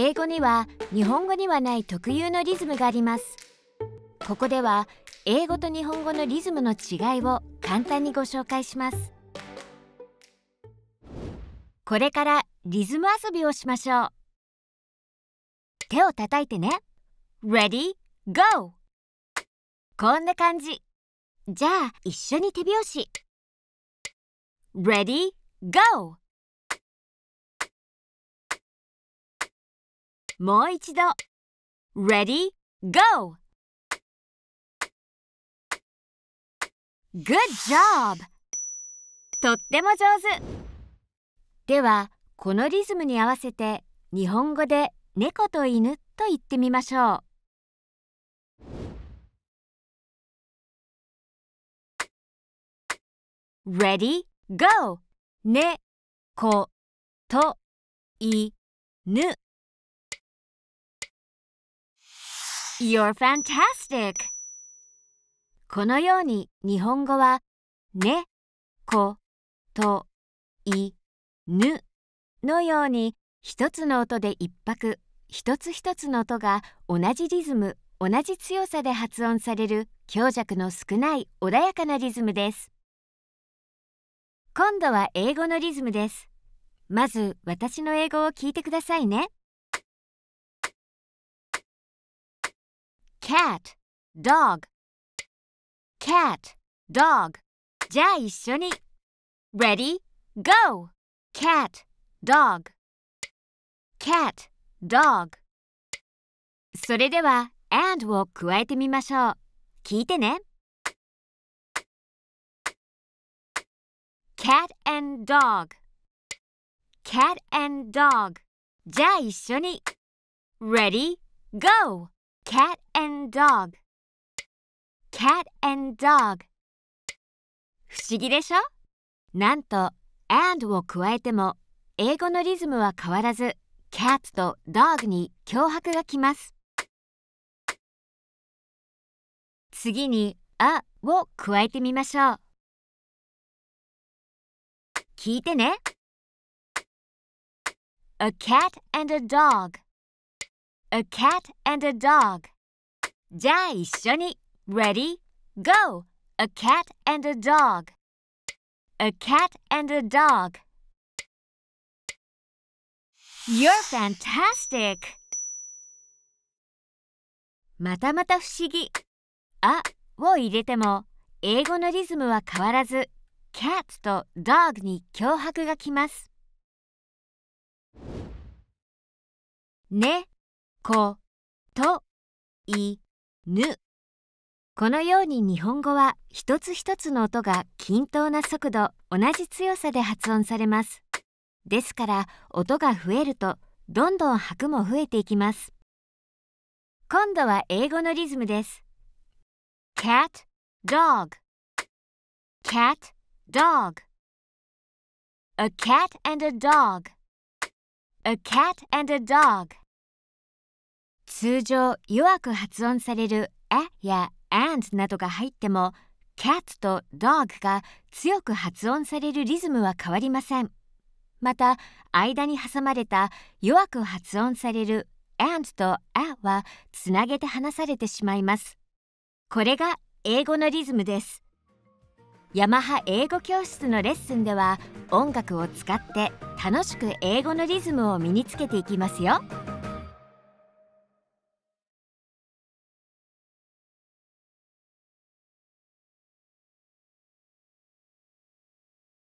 英語には日本語にはない特有のリズムがありますここでは英語と日本語のリズムの違いを簡単にご紹介しますこれからリズム遊びをしましょう手を叩いてね Ready? Go! こんな感じじゃあ一緒に手拍子 Ready? Go! もう一度 Ready, go! Good job! とっても上手ではこのリズムに合わせて日本語で猫と犬と言ってみましょう r e a d y go! ねこといぬ You're fantastic! このように日本語は「ね」「こと」「い」「ぬ」のように一つの音で一拍一つ一つの音が同じリズム同じ強さで発音される強弱の少ない穏やかなリズムです。今度は英語のリズムです。まず私の英語を聞いてくださいね。cat, dog cat, dog じゃあ一緒に Ready, go! cat, dog cat, dog それでは and を加えてみましょう聞いてね cat and dog cat and dog じゃあ一緒に Ready, go! cat and dog cat and dog 不思議でしょなんと and を加えても英語のリズムは変わらず cat と dog に脅迫がきます次に a を加えてみましょう聞いてね A cat and a dog A cat and a dog. じゃあ一緒に Ready? Go! A cat and a dog. A cat and a dog. You're fantastic! またまた不思議。あを入れても英語のリズムは変わらず cat と dog に脅迫がきます。ね。こと、いぬ。このように日本語は一つ一つの音が均等な速度、同じ強さで発音されます。ですから音が増えるとどんどん拍も増えていきます。今度は英語のリズムです。cat, dog cat, dog a cat and a dog a cat and a dog 通常弱く発音される「え」や「and」などが入っても「cat」と「dog」が強く発音されるリズムは変わりませんまた間に挟まれた弱く発音される「and」と「え」はつなげて話されてしまいますこれが英語のリズムですヤマハ英語教室のレッスンでは音楽を使って楽しく英語のリズムを身につけていきますよ。